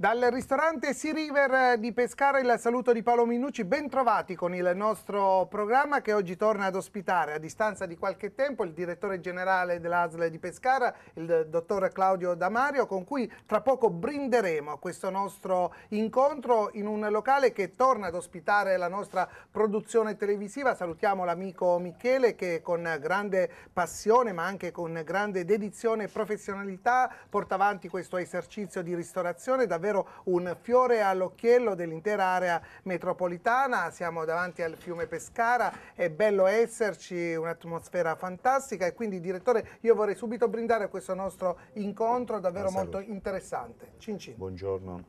Dal ristorante Sea River eh, di Pescara il saluto di Paolo Minucci, ben trovati con il nostro programma che oggi torna ad ospitare a distanza di qualche tempo il direttore generale dell'ASL di Pescara, il dottor Claudio Damario, con cui tra poco brinderemo questo nostro incontro in un locale che torna ad ospitare la nostra produzione televisiva. Salutiamo l'amico Michele che con grande passione ma anche con grande dedizione e professionalità porta avanti questo esercizio di ristorazione davvero davvero un fiore all'occhiello dell'intera area metropolitana, siamo davanti al fiume Pescara, è bello esserci, un'atmosfera fantastica e quindi direttore io vorrei subito brindare questo nostro incontro davvero molto interessante. Cin cin. Buongiorno.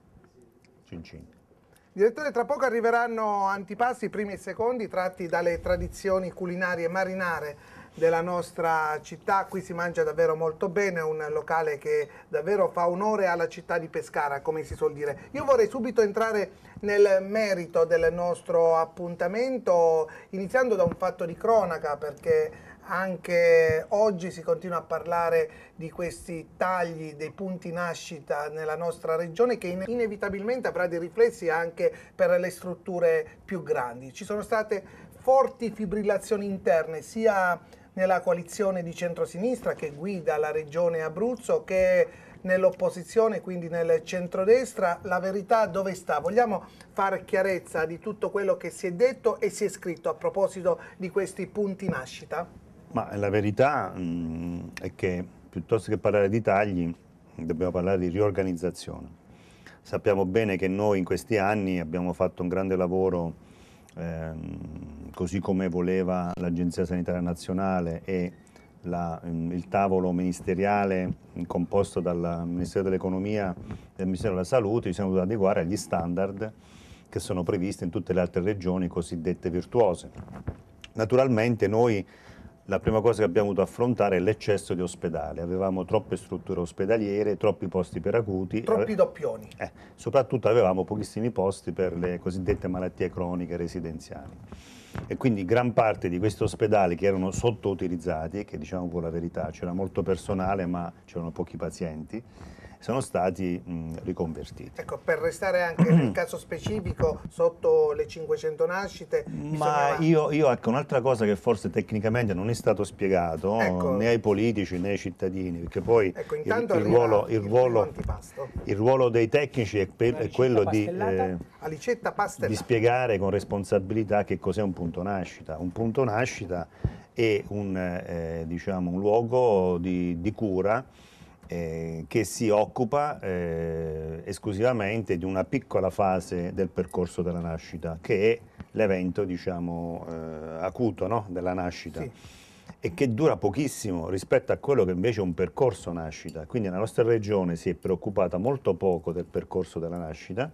Cin cin. Direttore, tra poco arriveranno antipasti, primi e secondi, tratti dalle tradizioni culinarie marinare della nostra città, qui si mangia davvero molto bene, è un locale che davvero fa onore alla città di Pescara, come si suol dire. Io vorrei subito entrare nel merito del nostro appuntamento, iniziando da un fatto di cronaca, perché anche oggi si continua a parlare di questi tagli dei punti nascita nella nostra regione che inevitabilmente avrà dei riflessi anche per le strutture più grandi. Ci sono state forti fibrillazioni interne sia nella coalizione di centrosinistra che guida la regione Abruzzo, che è nell'opposizione, quindi nel centrodestra, la verità dove sta? Vogliamo fare chiarezza di tutto quello che si è detto e si è scritto a proposito di questi punti nascita? Ma la verità mh, mm, è che piuttosto che parlare di tagli dobbiamo parlare di riorganizzazione. Sappiamo bene che noi in questi anni abbiamo fatto un grande lavoro ehm, così come voleva l'Agenzia Sanitaria Nazionale e la, mm, il tavolo ministeriale composto dal Ministero dell'Economia e del Ministero della Salute, ci siamo dovuti adeguare agli standard che sono previsti in tutte le altre regioni cosiddette virtuose. Naturalmente noi la prima cosa che abbiamo dovuto affrontare è l'eccesso di ospedale. Avevamo troppe strutture ospedaliere, troppi posti per acuti. Troppi doppioni. Eh, soprattutto avevamo pochissimi posti per le cosiddette malattie croniche residenziali. E quindi gran parte di questi ospedali che erano sottoutilizzati, che diciamo pure la verità, c'era molto personale ma c'erano pochi pazienti, sono stati mh, riconvertiti. Ecco, per restare anche nel caso specifico sotto le 500 nascite. Ma bisognava... io, io, ecco, un'altra cosa che forse tecnicamente non è stato spiegato ecco. né ai politici né ai cittadini, perché poi ecco, il, il, ruolo, il, ruolo, il, ruolo, dei tecnici è, pe- è quello di, eh, di spiegare con responsabilità che cos'è un punto nascita. Un punto nascita è un, eh, diciamo, un luogo di, di cura eh, che si occupa eh, esclusivamente di una piccola fase del percorso della nascita, che è l'evento diciamo, eh, acuto no? della nascita. Sì. e che dura pochissimo rispetto a quello che invece è un percorso nascita. Quindi la nostra regione si è preoccupata molto poco del percorso della nascita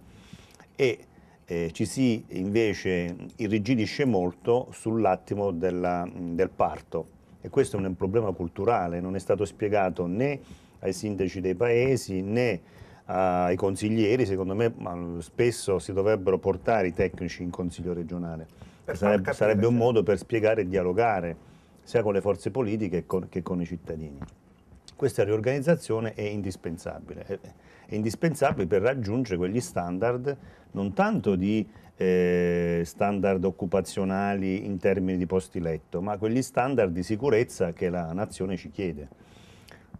e eh, ci si invece irrigidisce molto sull'attimo del parto e questo è un problema culturale, non è stato spiegato né ai sindaci dei paesi né ai consiglieri, secondo me spesso si dovrebbero portare i tecnici in consiglio regionale. Sarebbe, sarebbe un certo. modo per spiegare e dialogare sia con le forze politiche che con, che con i cittadini. Questa riorganizzazione è indispensabile, è, è, indispensabile per raggiungere quegli standard non tanto di eh, standard occupazionali in termini di posti letto, ma quegli standard di sicurezza che la nazione ci chiede.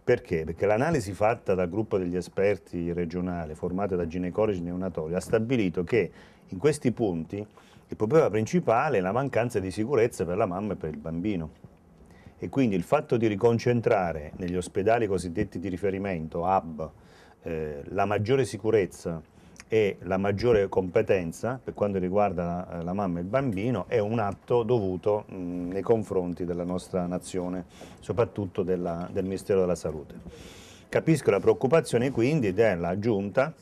Perché? Perché l'analisi fatta dal gruppo degli esperti regionale, formata da ginecologi e neonatori, ha stabilito che in questi punti il problema principale è la mancanza di sicurezza per la mamma e per il bambino. E quindi il fatto di riconcentrare negli ospedali cosiddetti di riferimento, hub, eh, la maggiore sicurezza e la maggiore competenza per quanto riguarda eh, la, mamma e il bambino è un atto dovuto mh, nei confronti della nostra nazione, soprattutto della, del Ministero della Salute. Capisco la preoccupazione quindi della Giunta,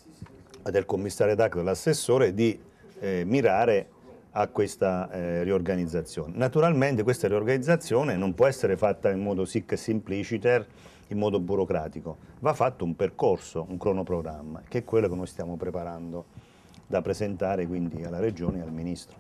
del commissario d'acqua, e dell'assessore di eh, mirare a questa eh, riorganizzazione. Naturalmente questa riorganizzazione non può essere fatta in modo sic simpliciter, in modo burocratico, va fatto un percorso, un cronoprogramma, che è quello che noi stiamo preparando da presentare quindi alla Regione e al Ministro.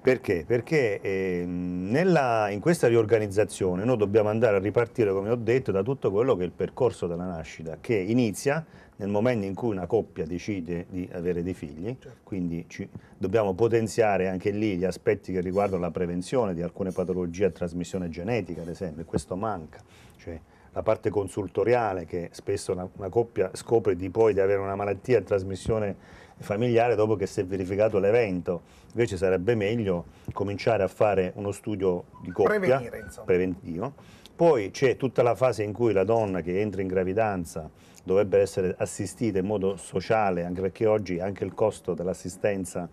Perché? Perché eh, nella, in questa riorganizzazione noi dobbiamo andare a ripartire, come ho detto, da tutto quello che è il percorso della nascita, che inizia nel momento in cui una coppia decide di avere dei figli, certo. quindi ci, dobbiamo potenziare anche lì gli aspetti che riguardano la prevenzione di alcune patologie a trasmissione genetica, ad esempio, questo manca. Cioè, la parte consultoriale che spesso una, una coppia scopre di poi di avere una malattia a trasmissione familiare dopo che si è verificato l'evento. Invece sarebbe meglio cominciare a fare uno studio di coppia preventivo. Poi c'è tutta la fase in cui la donna che entra in gravidanza dovrebbe essere assistita in modo sociale, anche perché oggi anche il costo dell'assistenza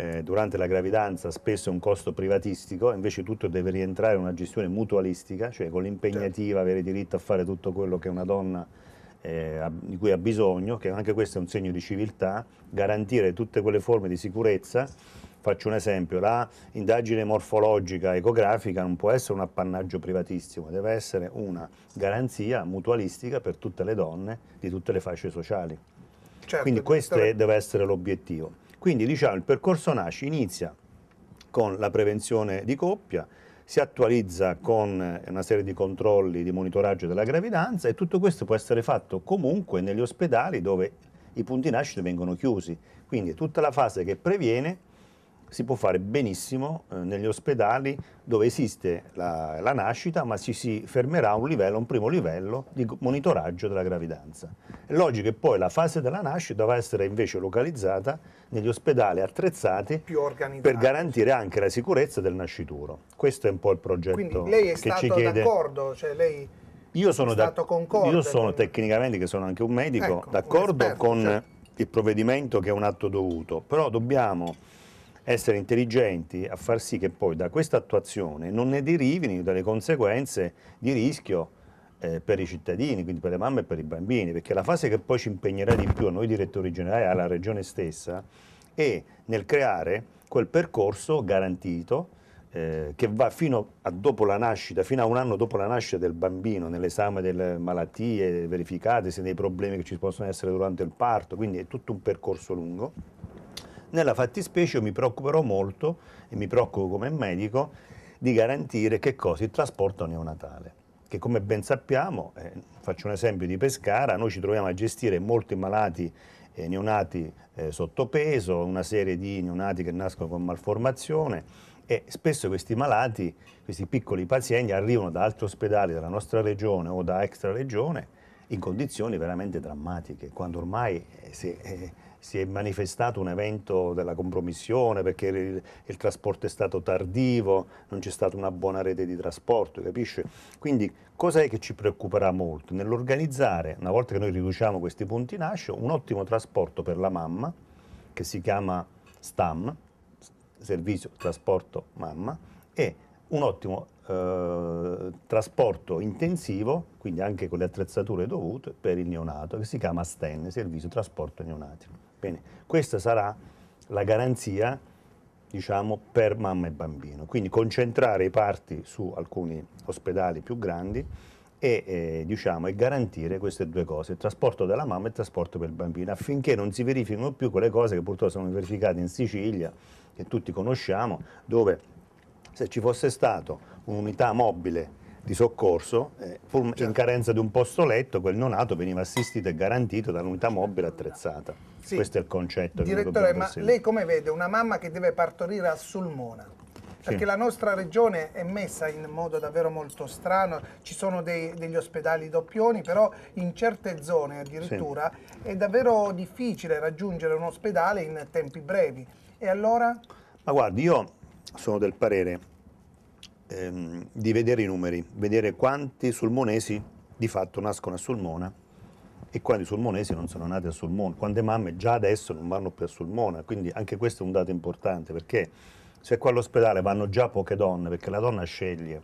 eh, durante la gravidanza spesso è un costo privatistico, invece tutto deve rientrare in una gestione mutualistica, cioè con l'impegnativa certo. avere diritto a fare tutto quello che una donna eh, di cui ha bisogno, che anche questo è un segno di civiltà, garantire tutte quelle forme di sicurezza. Faccio un esempio, la indagine morfologica ecografica non può essere un appannaggio privatissimo, deve essere una garanzia mutualistica per tutte le donne di tutte le fasce sociali. Certo, Quindi questo è, deve essere l'obiettivo. Quindi diciamo il percorso nasce, inizia con la prevenzione di coppia, si attualizza con eh, una serie di controlli di monitoraggio della gravidanza e tutto questo può essere fatto comunque negli ospedali dove i punti nascita vengono chiusi. Quindi tutta la fase che previene si può fare benissimo eh, negli ospedali dove esiste la, la, nascita, ma si, si fermerà a un livello, un primo livello di monitoraggio della gravidanza. È logico che poi la fase della nascita va essere invece localizzata negli ospedali attrezzati per garantire anche la sicurezza del nascituro. Questo è un po' il progetto Quindi lei è che stato ci chiede. d'accordo? Cioè lei... Io sono, da, io sono con... tecnicamente, che sono anche un medico, ecco, d'accordo con certo. il provvedimento che è un atto dovuto, però dobbiamo essere intelligenti a far sì che poi da questa attuazione non ne derivino delle conseguenze di rischio eh, per i cittadini, quindi per le mamme e per i bambini, perché la fase che poi ci impegnerà di più a noi direttori generali, e alla regione stessa, è nel creare quel percorso garantito eh, che va fino a dopo la nascita, fino a un anno dopo la nascita del bambino, nell'esame delle malattie verificate, se dei problemi che ci possono essere durante il parto, quindi è tutto un percorso lungo nella fattispecie io mi preoccuperò molto, e mi preoccupo come medico, di garantire che cosa? Il trasporto neonatale che come ben sappiamo, eh, faccio un esempio di Pescara, noi ci troviamo a gestire molti malati eh, neonati eh, sottopeso, una serie di neonati che nascono con malformazione e spesso questi malati, questi piccoli pazienti arrivano da altri ospedali della nostra regione o da extra regione in condizioni veramente drammatiche, quando ormai eh, si si è manifestato un evento della compromissione perché il, il trasporto è stato tardivo, non c'è stata una buona rete di trasporto, capisci? Quindi cosa è che ci preoccuperà molto? Nell'organizzare, una volta che noi riduciamo questi punti nascio, un ottimo trasporto per la mamma, che si chiama STAM, Servizio Trasporto Mamma, e un ottimo eh, trasporto intensivo, quindi anche con le attrezzature dovute, per il neonato, che si chiama STEN, Servizio Trasporto Neonatino. Bene, questa sarà la garanzia diciamo, per mamma e bambino, quindi concentrare i parti su alcuni ospedali più grandi e, eh, diciamo, e, garantire queste due cose, il trasporto della mamma e il trasporto per il bambino, affinché non si verifichino più quelle cose che purtroppo sono verificate in Sicilia, che tutti conosciamo, dove se ci fosse stato un'unità mobile di soccorso, eh, pur in certo. carenza di un posto letto, quel neonato veniva assistito e garantito dall'unità mobile attrezzata. Sì. Questo è il concetto. Direttore, ma lei come vede una mamma che deve partorire a Sulmona? Perché sì. la nostra regione è messa in modo davvero molto strano, ci sono dei, degli ospedali doppioni, però in certe zone addirittura sì. è davvero difficile raggiungere un ospedale in tempi brevi. E allora? Ma guardi, io sono del parere ehm, di vedere i numeri, vedere quanti sulmonesi di fatto nascono a Sulmona e quanti sulmonesi non sono nati a Sulmona, quante mamme già adesso non vanno più a Sulmona, quindi anche questo è un dato importante perché se qua all'ospedale vanno già poche donne perché la donna sceglie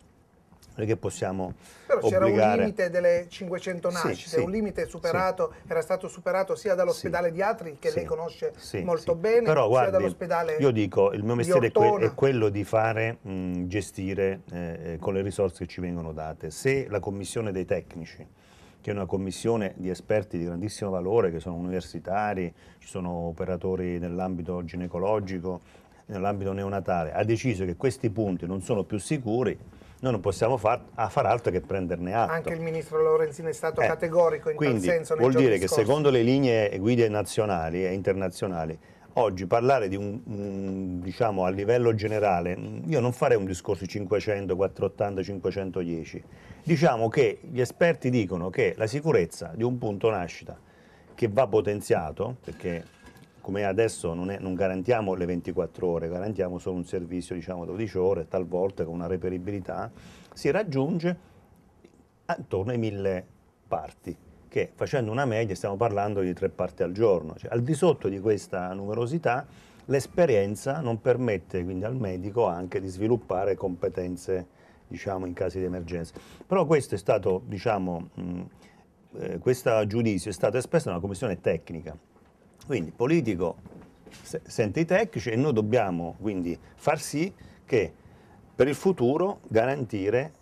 noi che possiamo Però obbligare... c'era un limite delle 500 nascite, sì, sì, un limite superato, sì. era stato superato sia dall'ospedale di Atri, che lei conosce molto bene, Però, guardi, sia dall'ospedale Io dico, il mio mestiere è, que è, quello di fare, mh, gestire eh, eh, con le risorse che ci vengono date. Se la commissione dei tecnici, che è una commissione di esperti di grandissimo valore, che sono universitari, ci sono operatori nell'ambito ginecologico, nell'ambito neonatale, ha deciso che questi punti non sono più sicuri, noi non possiamo far, far, altro che prenderne atto. Anche il ministro Lorenzini è stato eh, categorico in quindi, tal senso. Vuol dire che scorsi. secondo le linee guida nazionali e internazionali, oggi parlare di un, diciamo a livello generale, io non farei un discorso 500, 480, 510, diciamo che gli esperti dicono che la sicurezza di un punto nascita che va potenziato, perché come adesso non, è, non, garantiamo le 24 ore, garantiamo solo un servizio diciamo 12 ore, talvolta con una reperibilità, si raggiunge attorno ai 1000 parti, che facendo una media stiamo parlando di tre parti al giorno. Cioè, al di sotto di questa numerosità l'esperienza non permette quindi al medico anche di sviluppare competenze diciamo, in caso di emergenza. Però questo è stato, diciamo, mh, eh, questo giudizio è stato espresso da una commissione tecnica quindi politico se, sente i tecnici e noi dobbiamo quindi far sì che per il futuro garantire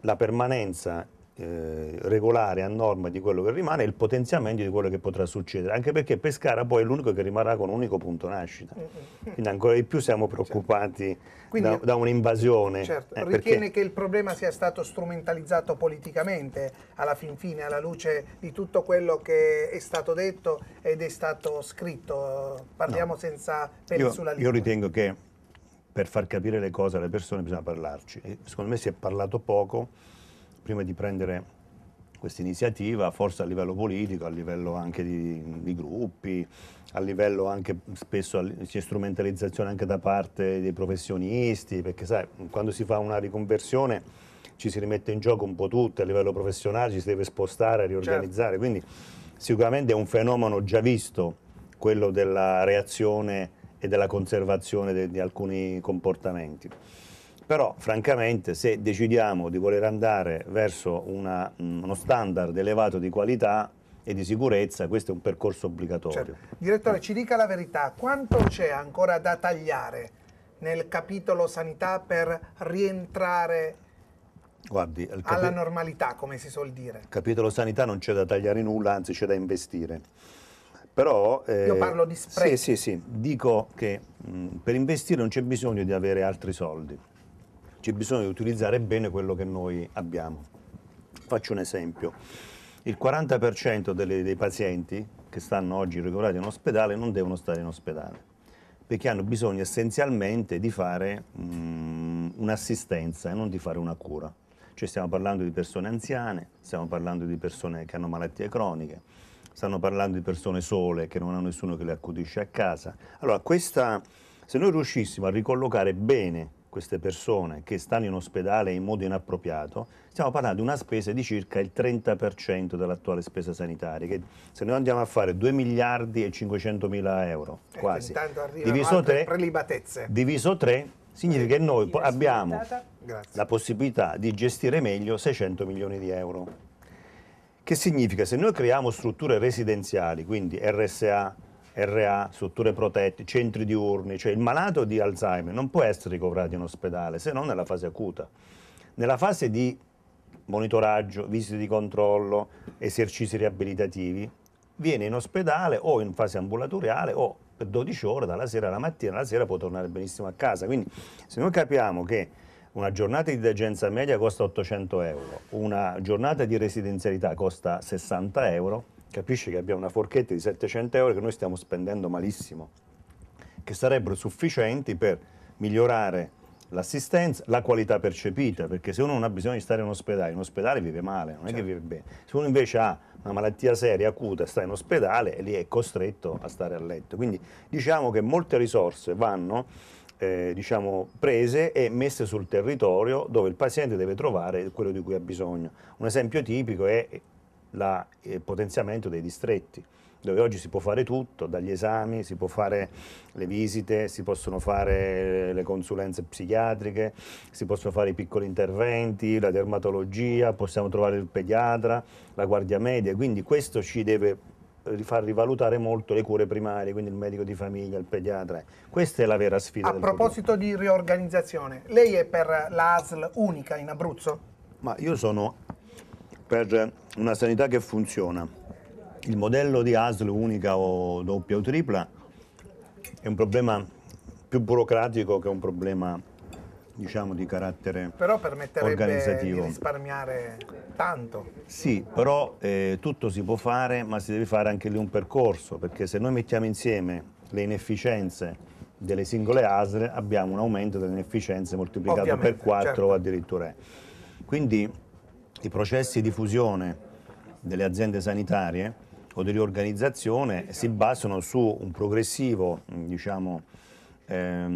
la permanenza eh, regolare a norma di quello che rimane e il potenziamento di quello che potrà succedere, anche perché Pescara poi è l'unico che rimarrà con un unico punto nascita, mm, mm, mm. quindi ancora di più siamo preoccupati certo. quindi, da, da un'invasione. Eh, certo. Eh, Ritiene perché... che il problema sia stato strumentalizzato politicamente alla fin fine, alla luce di tutto quello che è stato detto ed è stato scritto, parliamo no. senza peli sulla lingua. Io ritengo che per far capire le cose alle persone bisogna parlarci, e secondo me si è parlato poco prima di prendere questa iniziativa, forse a livello politico, a livello anche di, di gruppi, a livello anche spesso c'è strumentalizzazione anche da parte dei professionisti, perché sai, quando si fa una riconversione ci si rimette in gioco un po' tutto, a livello professionale ci si deve spostare, riorganizzare, certo. quindi sicuramente è un fenomeno già visto, quello della reazione e della conservazione de, di alcuni comportamenti però francamente se decidiamo di voler andare verso una, mm, uno standard elevato di qualità e di sicurezza, questo è un percorso obbligatorio. Certo. Direttore, ci dica la verità, quanto c'è ancora da tagliare nel capitolo sanità per rientrare Guardi, alla normalità, come si suol dire? capitolo sanità non c'è da tagliare nulla, anzi c'è da investire. Però, eh, Io parlo di spreco. Sì, sì, sì. Dico che mh, mm, per investire non c'è bisogno di avere altri soldi c'è bisogno di utilizzare bene quello che noi abbiamo. Faccio un esempio. Il 40% delle, dei pazienti che stanno oggi regolati in ospedale non devono stare in ospedale perché hanno bisogno essenzialmente di fare mm, un'assistenza e non di fare una cura. Cioè stiamo parlando di persone anziane, stiamo parlando di persone che hanno malattie croniche, stiamo parlando di persone sole che non hanno nessuno che le accudisce a casa. Allora, questa, se noi riuscissimo a ricollocare bene queste persone che stanno in ospedale in modo inappropriato, stiamo parlando di una spesa di circa il 30% dell'attuale spesa sanitaria, che se noi andiamo a fare 2 miliardi e 500 mila euro, eh, quasi, diviso 3, diviso 3 significa che noi abbiamo la possibilità di gestire meglio 600 milioni di euro. Che significa? Se noi creiamo strutture residenziali, quindi RSA, RA, strutture protette, centri diurni, cioè il malato di Alzheimer non può essere ricoverato in ospedale se non nella fase acuta. Nella fase di monitoraggio, visite di controllo, esercizi riabilitativi, viene in ospedale o in fase ambulatoriale o per 12 ore dalla sera alla mattina, la sera può tornare benissimo a casa. Quindi se noi capiamo che una giornata di degenza media costa 800 euro, una giornata di residenzialità costa 60 euro, capisce che abbiamo una forchetta di 700 euro che noi stiamo spendendo malissimo, che sarebbero sufficienti per migliorare l'assistenza, la qualità percepita, perché se uno non ha bisogno di stare in ospedale, in ospedale vive male, non certo. è che certo. vive bene. Se uno invece ha una malattia seria, acuta, sta in ospedale e lì è costretto a stare a letto. Quindi diciamo che molte risorse vanno eh, diciamo, prese e messe sul territorio dove il paziente deve trovare quello di cui ha bisogno. Un esempio tipico è la, il eh, potenziamento dei distretti dove oggi si può fare tutto, dagli esami, si può fare le visite, si possono fare eh, le consulenze psichiatriche, si possono fare i piccoli interventi, la dermatologia, possiamo trovare il pediatra, la guardia media, quindi questo ci deve eh, far rivalutare molto le cure primarie, quindi il medico di famiglia, il pediatra. Questa è la vera sfida. A proposito futuro. di riorganizzazione, lei è per l'ASL unica in Abruzzo? Ma io sono per una sanità che funziona. Il modello di ASL unica o doppia o tripla è un problema più burocratico che un problema diciamo di carattere però organizzativo. di risparmiare tanto sì però eh, tutto si può fare ma si deve fare anche lì un percorso perché se noi mettiamo insieme le inefficienze delle singole ASL abbiamo un aumento delle inefficienze moltiplicato Ovviamente, per 4 certo. o addirittura quindi i processi di fusione delle aziende sanitarie o di riorganizzazione si basano su un progressivo, diciamo, ehm,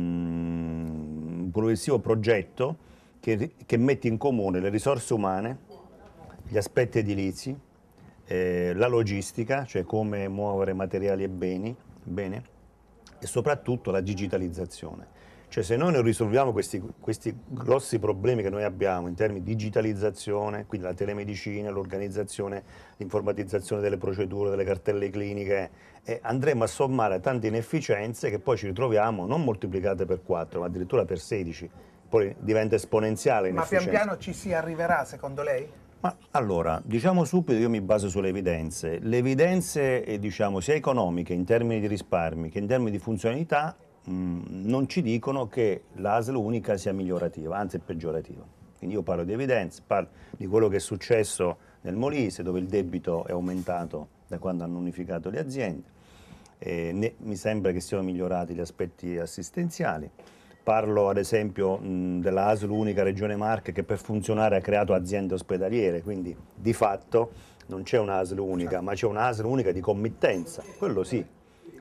un progressivo progetto che, che, mette in comune le risorse umane, gli aspetti edilizi, eh, la logistica, cioè come muovere materiali e beni, bene, e soprattutto la digitalizzazione. Cioè se noi non risolviamo questi, questi grossi problemi che noi abbiamo in termini di digitalizzazione, quindi la telemedicina, l'organizzazione, l'informatizzazione delle procedure, delle cartelle cliniche, eh, andremo a sommare tante inefficienze che poi ci ritroviamo non moltiplicate per 4, ma addirittura per 16. Poi diventa esponenziale. Ma pian piano ci si arriverà, secondo lei? Ma allora, diciamo subito, io mi baso sulle evidenze. Le evidenze, eh, diciamo, sia economiche in termini di risparmi che in termini di funzionalità Mm, non ci dicono che l'ASL unica sia migliorativa, anzi peggiorativa. Quindi io parlo di evidenze, parlo di quello che è successo nel Molise, dove il debito è aumentato da quando hanno unificato le aziende. E ne, mi sembra che siano migliorati gli aspetti assistenziali. Parlo ad esempio mm, dell'ASL unica Regione Marche che per funzionare ha creato aziende ospedaliere, quindi di fatto non c'è un'ASL unica, certo. ma c'è un'ASL unica di committenza, quello sì,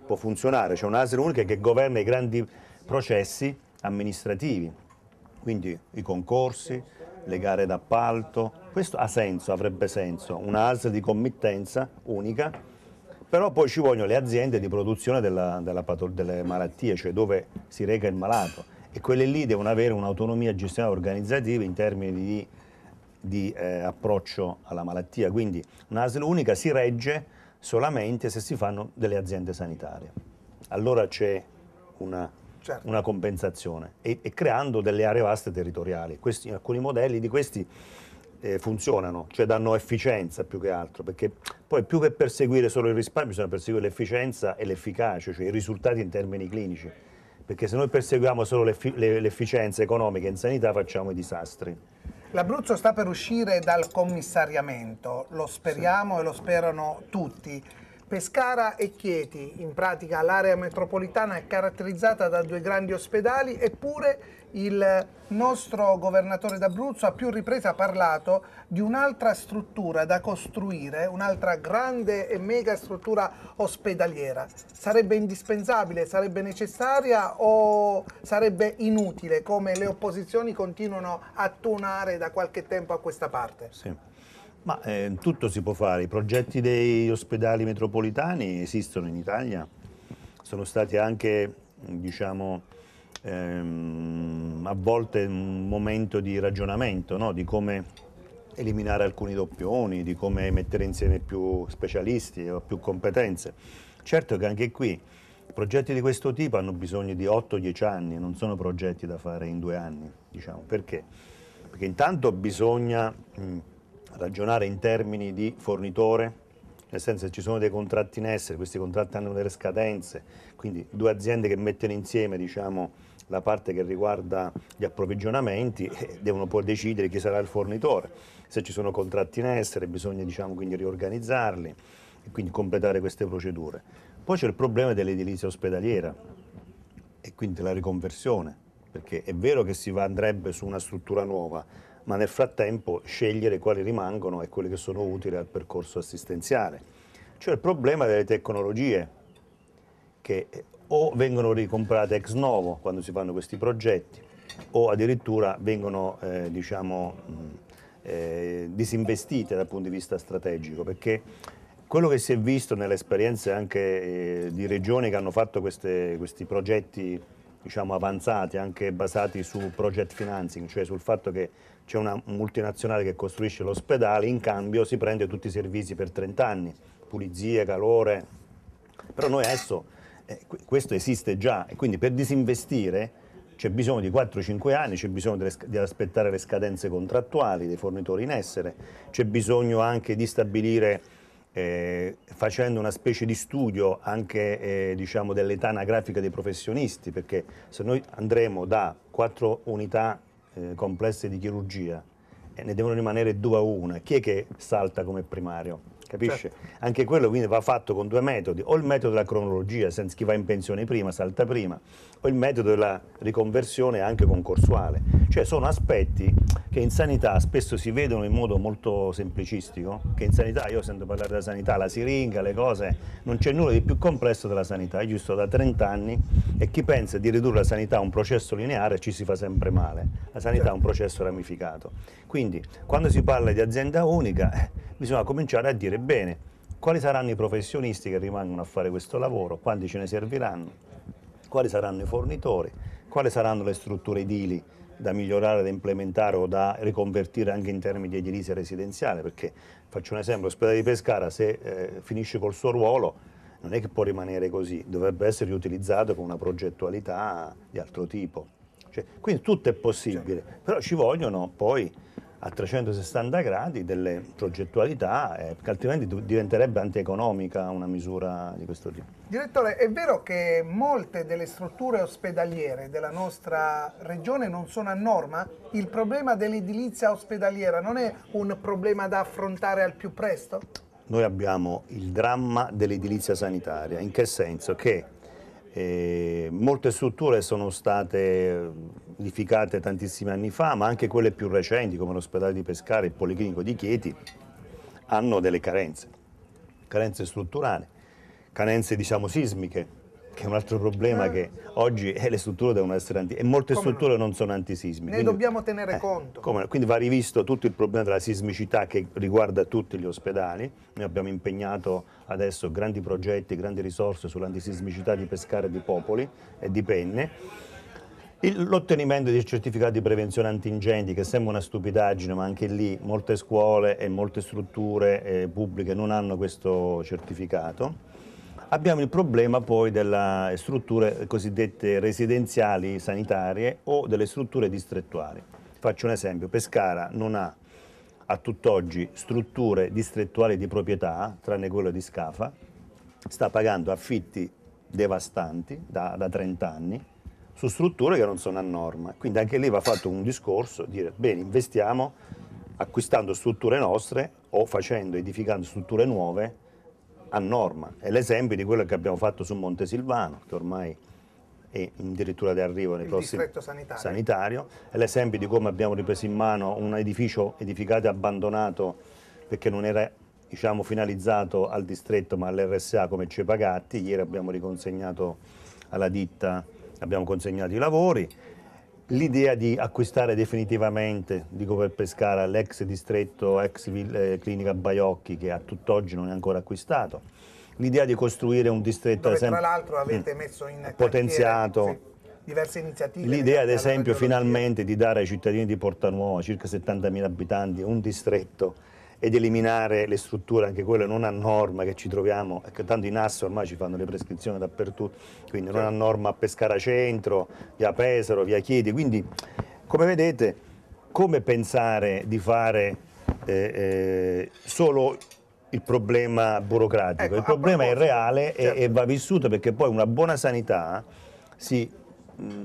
può funzionare, c'è un'ASL unica che governa i grandi processi amministrativi, quindi i concorsi, le gare d'appalto, questo ha senso, avrebbe senso, un'ASL di committenza unica, però poi ci vogliono le aziende di produzione della, della delle malattie, cioè dove si reca il malato e quelle lì devono avere un'autonomia gestionale organizzativa in termini di, di eh, approccio alla malattia, quindi un'ASL unica si regge solamente se si fanno delle aziende sanitarie. Allora c'è una, certo. una, compensazione e, e, creando delle aree vaste territoriali. Questi, alcuni modelli di questi eh, funzionano, cioè danno efficienza più che altro, perché poi più che perseguire solo il risparmio bisogna perseguire l'efficienza e l'efficacia, cioè i risultati in termini clinici, perché se noi perseguiamo solo l'efficienza economica in sanità facciamo i disastri. L'Abruzzo sta per uscire dal commissariamento, lo speriamo sì. e lo sperano tutti. Pescara e Chieti, in pratica l'area metropolitana è caratterizzata da due grandi ospedali, eppure il nostro governatore d'Abruzzo a più riprese ha parlato di un'altra struttura da costruire, un'altra grande e mega struttura ospedaliera. Sarebbe indispensabile, sarebbe necessaria o sarebbe inutile come le opposizioni continuano a tuonare da qualche tempo a questa parte? Sì. Ma eh, tutto si può fare, i progetti degli ospedali metropolitani esistono in Italia, sono stati anche diciamo, ehm, a volte un momento di ragionamento, no? di come eliminare alcuni doppioni, di come mettere insieme più specialisti o più competenze. Certo che anche qui progetti di questo tipo hanno bisogno di 8-10 anni, non sono progetti da fare in due anni, diciamo. Perché? Perché intanto bisogna mh, ragionare in termini di fornitore, nel senso che ci sono dei contratti in essere, questi contratti hanno delle scadenze, quindi due aziende che mettono insieme diciamo, la parte che riguarda gli approvvigionamenti eh, devono poi decidere chi sarà il fornitore, se ci sono contratti in essere bisogna diciamo, quindi riorganizzarli e quindi completare queste procedure. Poi c'è il problema dell'edilizia ospedaliera e quindi la riconversione, perché è vero che si andrebbe su una struttura nuova, ma nel frattempo scegliere quali rimangono e quelli che sono utili al percorso assistenziale. C'è il problema delle tecnologie, che o vengono ricomprate ex novo quando si fanno questi progetti o addirittura vengono eh, diciamo, eh, disinvestite dal punto di vista strategico perché quello che si è visto nelle esperienze anche eh, di regioni che hanno fatto queste, questi progetti diciamo, avanzati anche basati su project financing cioè sul fatto che c'è una multinazionale che costruisce l'ospedale in cambio si prende tutti i servizi per 30 anni pulizie, calore però noi adesso eh, questo esiste già e quindi per disinvestire c'è bisogno di 4-5 anni, c'è bisogno di aspettare le scadenze contrattuali dei fornitori in essere, c'è bisogno anche di stabilire eh, facendo una specie di studio anche eh, diciamo dell'età anagrafica dei professionisti, perché se noi andremo da 4 unità eh, complesse di chirurgia e eh, ne devono rimanere 2 a 1, chi è che salta come primario? capisce? Certo. Anche quello quindi va fatto con due metodi, o il metodo della cronologia, senza chi va in pensione prima, salta prima, o il metodo della riconversione anche concorsuale, cioè sono aspetti che in sanità spesso si vedono in modo molto semplicistico, che in sanità, io sento parlare della sanità, la siringa, le cose, non c'è nulla di più complesso della sanità, è giusto da 30 anni e chi pensa di ridurre la sanità a un processo lineare ci si fa sempre male, la sanità è un certo. processo ramificato. Quindi quando si parla di azienda unica eh, bisogna cominciare a dire bene, quali saranno i professionisti che rimangono a fare questo lavoro, quanti ce ne serviranno, quali saranno i fornitori, quali saranno le strutture edili, da migliorare, da implementare o da riconvertire anche in termini di edilizia residenziale, perché faccio un esempio, l'ospedale di Pescara se eh, finisce col suo ruolo non è che può rimanere così, dovrebbe essere riutilizzato con una progettualità di altro tipo. Cioè, quindi tutto è possibile, certo. però ci vogliono poi a 360 gradi delle progettualità, eh, perché altrimenti diventerebbe antieconomica una misura di questo tipo. Direttore, è vero che molte delle strutture ospedaliere della nostra regione non sono a norma? Il problema dell'edilizia ospedaliera non è un problema da affrontare al più presto? Noi abbiamo il dramma dell'edilizia sanitaria, in che senso? Che eh, molte strutture sono state edificate tantissimi anni fa, ma anche quelle più recenti come l'ospedale di Pescara e il Policlinico di Chieti, hanno delle carenze, carenze strutturali, carenze diciamo sismiche, che è un altro problema ah. che oggi eh, le strutture devono essere anti e molte come strutture no? non sono antisismiche. Ne quindi, dobbiamo tenere eh, conto. Come, quindi va rivisto tutto il problema della sismicità che riguarda tutti gli ospedali. Noi abbiamo impegnato adesso grandi progetti, grandi risorse sull'antisismicità di Pescara e di Popoli e di Penne L'ottenimento di certificati di prevenzione antincendi, che sembra una stupidaggine, ma anche lì molte scuole e molte strutture eh, pubbliche non hanno questo certificato. Abbiamo il problema poi delle strutture cosiddette residenziali sanitarie o delle strutture distrettuali. Faccio un esempio, Pescara non ha a tutt'oggi strutture distrettuali di proprietà, tranne quella di Scafa, sta pagando affitti devastanti da, da 30 anni, su strutture che non sono a norma. Quindi anche lì va fatto un discorso, dire bene, investiamo acquistando strutture nostre o facendo, edificando strutture nuove a norma. È l'esempio di quello che abbiamo fatto su Monte Silvano, che ormai è addirittura di arrivo nei Il distretto sanitario. sanitario. È l'esempio di come abbiamo ripreso in mano un edificio edificato e abbandonato perché non era diciamo, finalizzato al distretto ma all'RSA come Cepagatti. Ieri abbiamo riconsegnato alla ditta abbiamo consegnato i lavori. L'idea di acquistare definitivamente, dico per Pescara, l'ex distretto, ex eh, clinica Baiocchi che a tutt'oggi non è ancora acquistato. L'idea di costruire un distretto... Dove, esempio, tra l'altro avete mm. messo in... Potenziato. Cantiere, diverse iniziative. L'idea ad esempio finalmente di dare ai cittadini di Porta Nuova, circa 70.000 abitanti, un distretto ed eliminare le strutture, anche quelle non a norma che ci troviamo, ecco, tanto in asso ormai ci fanno le prescrizioni dappertutto, quindi non a norma a Pescara Centro, via Pesaro, via Chiedi, quindi come vedete come pensare di fare eh, eh, solo il problema burocratico, ecco, il problema è reale certo. e, e va vissuto perché poi una buona sanità si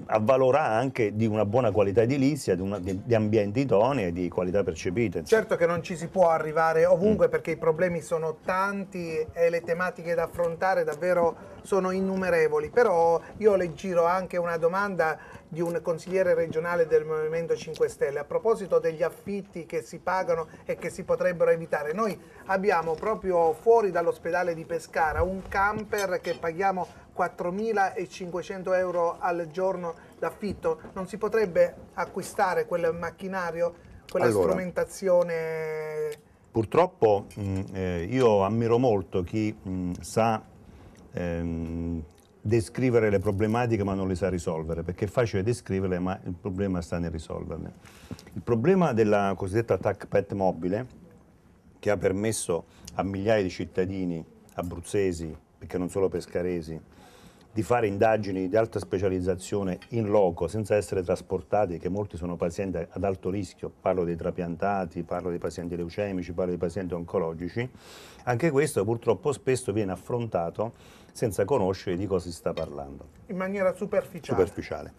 avvalorà anche di una buona qualità edilizia, di, una, di, di ambienti idonei e di qualità percepite. Insomma. Certo che non ci si può arrivare ovunque mm. perché i problemi sono tanti e le tematiche da affrontare davvero sono innumerevoli, però io le giro anche una domanda di un consigliere regionale del Movimento 5 Stelle a proposito degli affitti che si pagano e che si potrebbero evitare. Noi abbiamo proprio fuori dall'ospedale di Pescara un camper che paghiamo 4.500 euro al giorno d'affitto. Non si potrebbe acquistare quel macchinario, quella allora, strumentazione? Purtroppo mm, eh, io ammiro molto chi mm, sa ehm, descrivere le problematiche ma non le sa risolvere, perché è facile descriverle ma il problema sta nel risolverle. Il problema della cosiddetta TAC PET mobile, che ha permesso a migliaia di cittadini abruzzesi, perché non solo pescaresi, di fare indagini di alta specializzazione in loco senza essere trasportati, che molti sono pazienti ad alto rischio, parlo dei trapiantati, parlo dei pazienti leucemici, parlo dei pazienti oncologici, anche questo purtroppo spesso viene affrontato senza conoscere di cosa si sta parlando. In maniera superficiale. superficiale.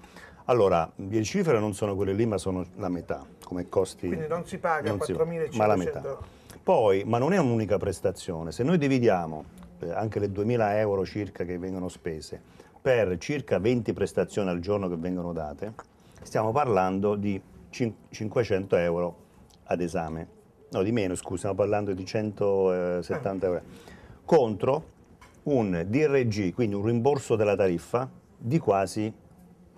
Allora, le cifre non sono quelle lì, ma sono la metà, come costi... Quindi non si paga 4.500 euro. Ma la metà. Poi, ma non è un'unica prestazione, se noi dividiamo eh, anche le 2.000 euro circa che vengono spese per circa 20 prestazioni al giorno che vengono date, stiamo parlando di 500 euro ad esame, no di meno scusa, stiamo parlando di 170 euro, contro un DRG, quindi un rimborso della tariffa di quasi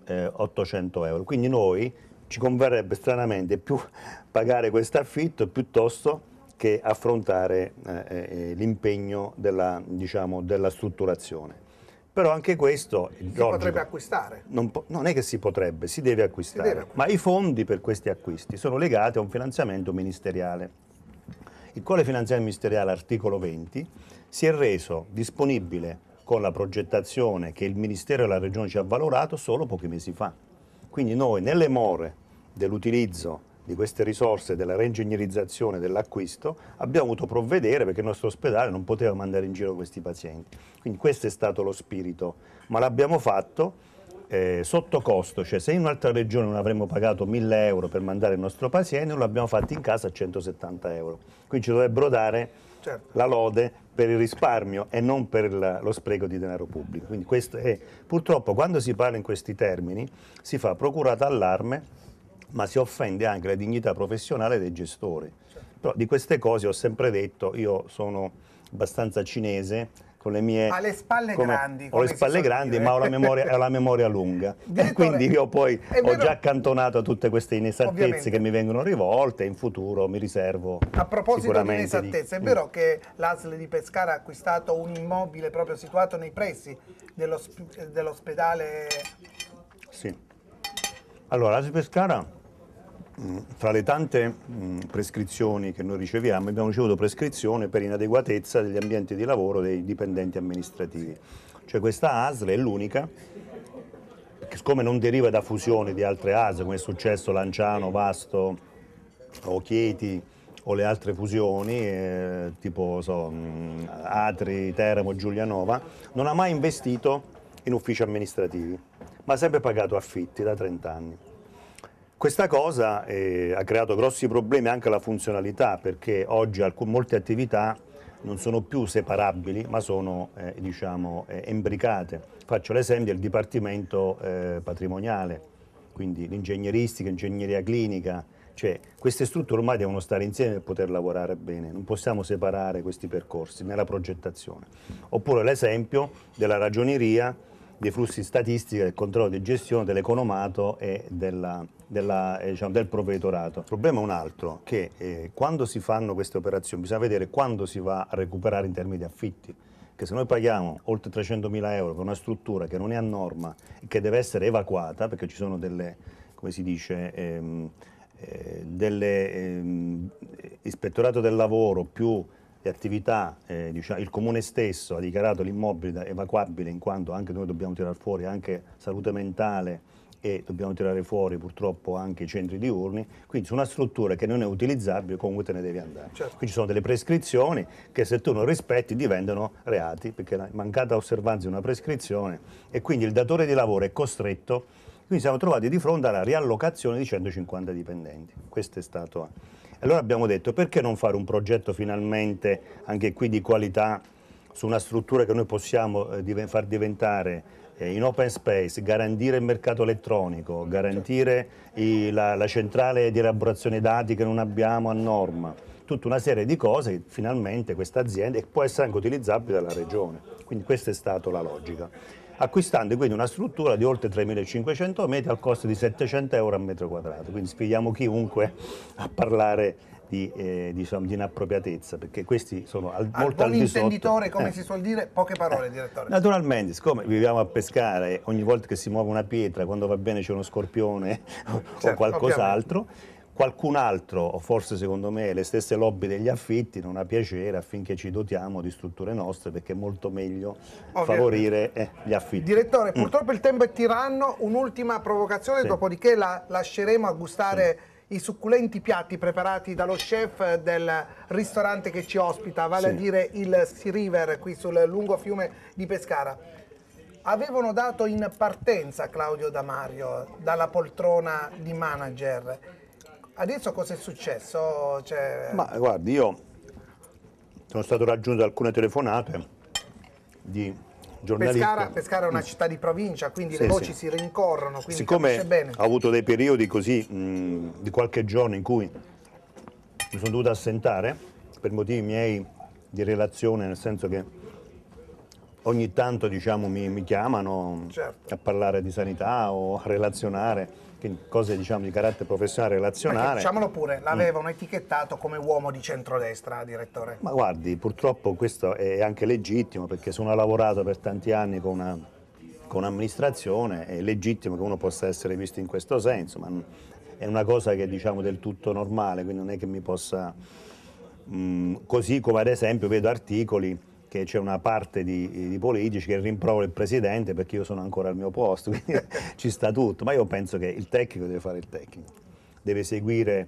eh, 800 euro. Quindi noi ci converrebbe stranamente più pagare questo affitto piuttosto che affrontare eh, eh, l'impegno della, diciamo, della, strutturazione. Però anche questo... Si logico, potrebbe acquistare? Non, po non, è che si potrebbe, si deve, si deve acquistare. Ma i fondi per questi acquisti sono legati a un finanziamento ministeriale, il quale finanziamento ministeriale, articolo 20, si è reso disponibile con la progettazione che il Ministero e la Regione ci ha valorato solo pochi mesi fa. Quindi noi nelle more dell'utilizzo di queste risorse della reingegnerizzazione dell'acquisto abbiamo dovuto provvedere perché il nostro ospedale non poteva mandare in giro questi pazienti. Quindi questo è stato lo spirito, ma l'abbiamo fatto eh, sotto costo, cioè se in un'altra regione non avremmo pagato 1000 euro per mandare il nostro paziente, non l'abbiamo fatto in casa a 170 euro. Quindi ci dovrebbero dare certo. la lode per il risparmio e non per il, lo spreco di denaro pubblico. Quindi questo è, purtroppo quando si parla in questi termini si fa procurata allarme ma si offende anche la dignità professionale dei gestori. Certo. Però di queste cose ho sempre detto, io sono abbastanza cinese, con le mie... Ha le spalle come, grandi. Ho le spalle grandi, dire. ma ho la memoria, ho la memoria lunga. Direttore, quindi io poi ho già accantonato tutte queste inesattezze ovviamente. che mi vengono rivolte in futuro mi riservo A proposito di inesattezze, di... è mm. vero che l'ASL di Pescara ha acquistato un immobile proprio situato nei pressi dell'ospedale... Dell sì. Allora, l'ASL Pescara Mm, fra le tante mm, prescrizioni che noi riceviamo, abbiamo ricevuto prescrizione per inadeguatezza degli ambienti di lavoro dei dipendenti amministrativi. Cioè questa ASL è l'unica che siccome non deriva da fusioni di altre ASL, come è successo Lanciano, Vasto o Chieti o le altre fusioni, eh, tipo so, mm, Atri, Teramo, Giulianova, non ha mai investito in uffici amministrativi, ma ha sempre pagato affitti da 30 anni. Questa cosa eh, ha creato grossi problemi anche alla funzionalità perché oggi alcun, molte attività non sono più separabili ma sono eh, diciamo, eh, imbricate. Faccio l'esempio del Dipartimento eh, Patrimoniale, quindi l'ingegneristica, l'ingegneria clinica, cioè queste strutture ormai devono stare insieme per poter lavorare bene, non possiamo separare questi percorsi nella progettazione. Oppure l'esempio della ragioneria dei flussi statistici, del controllo di gestione, dell'economato e della, della, eh, diciamo, del provveditorato. Il problema è un altro, che eh, quando si fanno queste operazioni bisogna vedere quando si va a recuperare in termini di affitti che se noi paghiamo oltre 300.000 euro per una struttura che non è a norma e che deve essere evacuata, perché ci sono delle, come si dice, ehm, eh, dell'ispettorato ehm, del lavoro più le attività, eh, diciamo, il comune stesso ha dichiarato l'immobile evacuabile in quanto anche noi dobbiamo tirare fuori anche salute mentale e dobbiamo tirare fuori purtroppo anche i centri diurni, quindi su una struttura che non è utilizzabile comunque te ne devi andare. Certo. Qui ci sono delle prescrizioni che se tu non rispetti diventano reati perché la mancata osservanza di una prescrizione e quindi il datore di lavoro è costretto a quindi siamo trovati di fronte alla riallocazione di 150 dipendenti. Questo è stato... Allora abbiamo detto perché non fare un progetto finalmente anche qui di qualità su una struttura che noi possiamo eh, far diventare eh, in open space, garantire il mercato elettronico, mm, garantire certo. i, la, la, centrale di elaborazione dati che non abbiamo a norma, tutta una serie di cose che finalmente questa azienda può essere anche utilizzabile dalla regione. Quindi questa è stata la logica acquistando quindi una struttura di oltre 3.500 metri al costo di 700 euro al metro quadrato. Quindi spieghiamo chiunque a parlare di, eh, diciamo, di inappropriatezza, perché questi sono al, molto al di sotto. intenditore, come eh. si suol dire, poche parole, eh. direttore. Naturalmente, siccome viviamo a pescare, ogni volta che si muove una pietra, quando va bene c'è uno scorpione certo, o qualcos'altro, ovviamente qualcun altro, o forse secondo me le stesse lobby degli affitti, non ha piacere affinché ci dotiamo di strutture nostre perché è molto meglio Ovviamente. favorire eh, gli affitti. Direttore, mm. purtroppo il tempo è tiranno, un'ultima provocazione, sì. dopodiché la lasceremo a gustare... Sì i succulenti piatti preparati dallo chef del ristorante che ci ospita, vale sì. a dire il Sea River qui sul lungo fiume di Pescara. Avevano dato in partenza Claudio Damario dalla poltrona di manager Adesso cosa è successo? Cioè... Ma guardi, io sono stato raggiunto da alcune telefonate di giornalisti. Pescara, Pescara, è una città di provincia, quindi sì, le voci sì. si rincorrono, quindi Siccome ho avuto dei periodi così, mh, di qualche giorno in cui mi sono dovuto assentare per motivi miei di relazione, nel senso che ogni tanto diciamo, mi, mi chiamano certo. a parlare di sanità o a relazionare quindi cose diciamo, di carattere professionale relazionale. Perché, diciamolo pure, l'avevano mm. etichettato come uomo di centrodestra, direttore. Ma guardi, purtroppo questo è anche legittimo perché se uno ha lavorato per tanti anni con una con un'amministrazione è legittimo che uno possa essere visto in questo senso, ma è una cosa che è diciamo, del tutto normale, quindi non è che mi possa... Mh, così come ad esempio vedo articoli che c'è una parte di, di politici che rimprovera il presidente perché io sono ancora al mio posto, quindi ci sta tutto, ma io penso che il tecnico deve fare il tecnico, deve seguire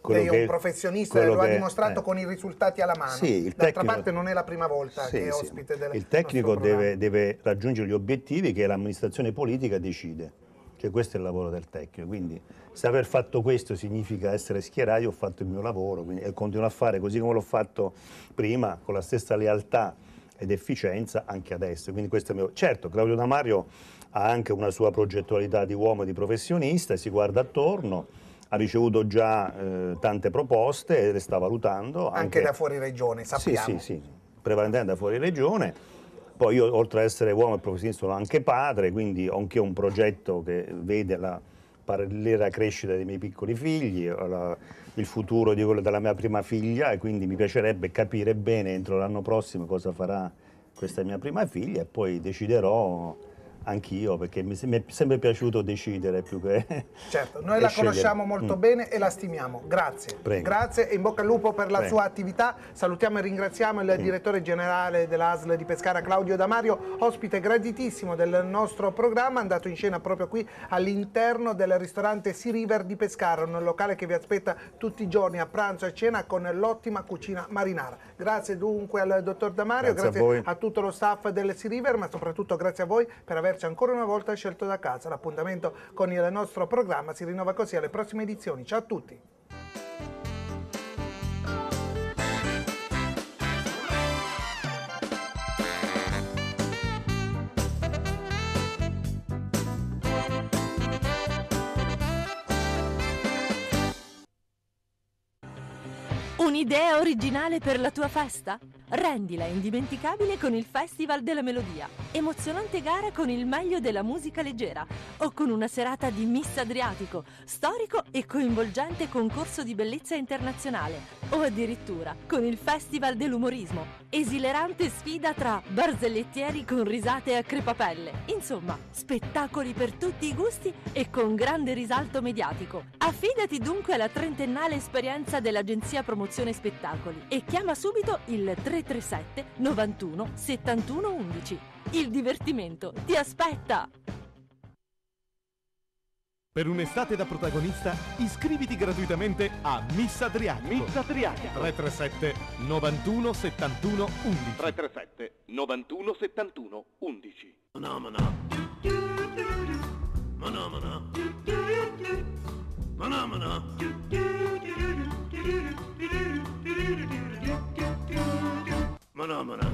quello Lei è un professionista e lo che, ha dimostrato eh. con i risultati alla mano. Sì, D'altra tecnico, parte non è la prima volta sì, che è ospite sì. del Il tecnico deve, deve, raggiungere gli obiettivi che l'amministrazione politica decide. Cioè questo è il lavoro del tecnico, quindi se aver fatto questo significa essere schierati, ho fatto il mio lavoro quindi, e continuo a fare così come l'ho fatto prima, con la stessa lealtà ed efficienza anche adesso. Quindi questo è mio... Certo, Claudio Damario ha anche una sua progettualità di uomo e di professionista, si guarda attorno, ha ricevuto già eh, tante proposte e le sta valutando. Anche, anche da fuori regione, sappiamo. Sì, sì, sì, prevalentemente da fuori regione. Poi io, oltre ad essere uomo e professionista, sono anche padre, quindi ho anche un progetto che vede la parallera crescita dei miei piccoli figli, la il futuro di quello della mia prima figlia e quindi mi piacerebbe capire bene entro l'anno prossimo cosa farà questa mia prima figlia e poi deciderò anch'io perché mi, mi, è sempre piaciuto decidere più che Certo, noi la scegliere. conosciamo molto mm. bene e la stimiamo. Grazie. Prego. Grazie e in bocca al lupo per la Prego. sua attività. Salutiamo e ringraziamo il mm. direttore generale dell'ASL di Pescara Claudio Damario, ospite graditissimo del nostro programma, andato in scena proprio qui all'interno del ristorante Sea River di Pescara, un locale che vi aspetta tutti i giorni a pranzo e cena con l'ottima cucina marinara. Grazie dunque al dottor Damario, grazie, grazie a, a, tutto lo staff del Sea River, ma soprattutto grazie a voi per aver averci ancora una volta scelto da casa. L'appuntamento con il nostro programma si rinnova così alle prossime edizioni. Ciao a tutti! Un'idea originale per la tua festa? Rendila indimenticabile con il Festival della Melodia. Emozionante gara con il meglio della musica leggera o con una serata di Miss Adriatico, storico e coinvolgente concorso di bellezza internazionale o addirittura con il Festival dell'umorismo. Esilerante sfida tra barzellettieri con risate a crepapelle. Insomma, spettacoli per tutti i gusti e con grande risalto mediatico. Affidati dunque alla trentennale esperienza dell'agenzia promozione Fondazione Spettacoli e chiama subito il 337 91 71 11. Il divertimento ti aspetta! Per un'estate da protagonista, iscriviti gratuitamente a Miss Adriatico. Miss Adriatico. 337 91 71 11. 337 91 71 11. Monomana. Monomana. manama, Phenomena. Phenomena.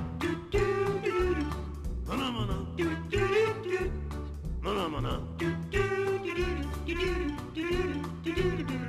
Phenomena. Phenomena.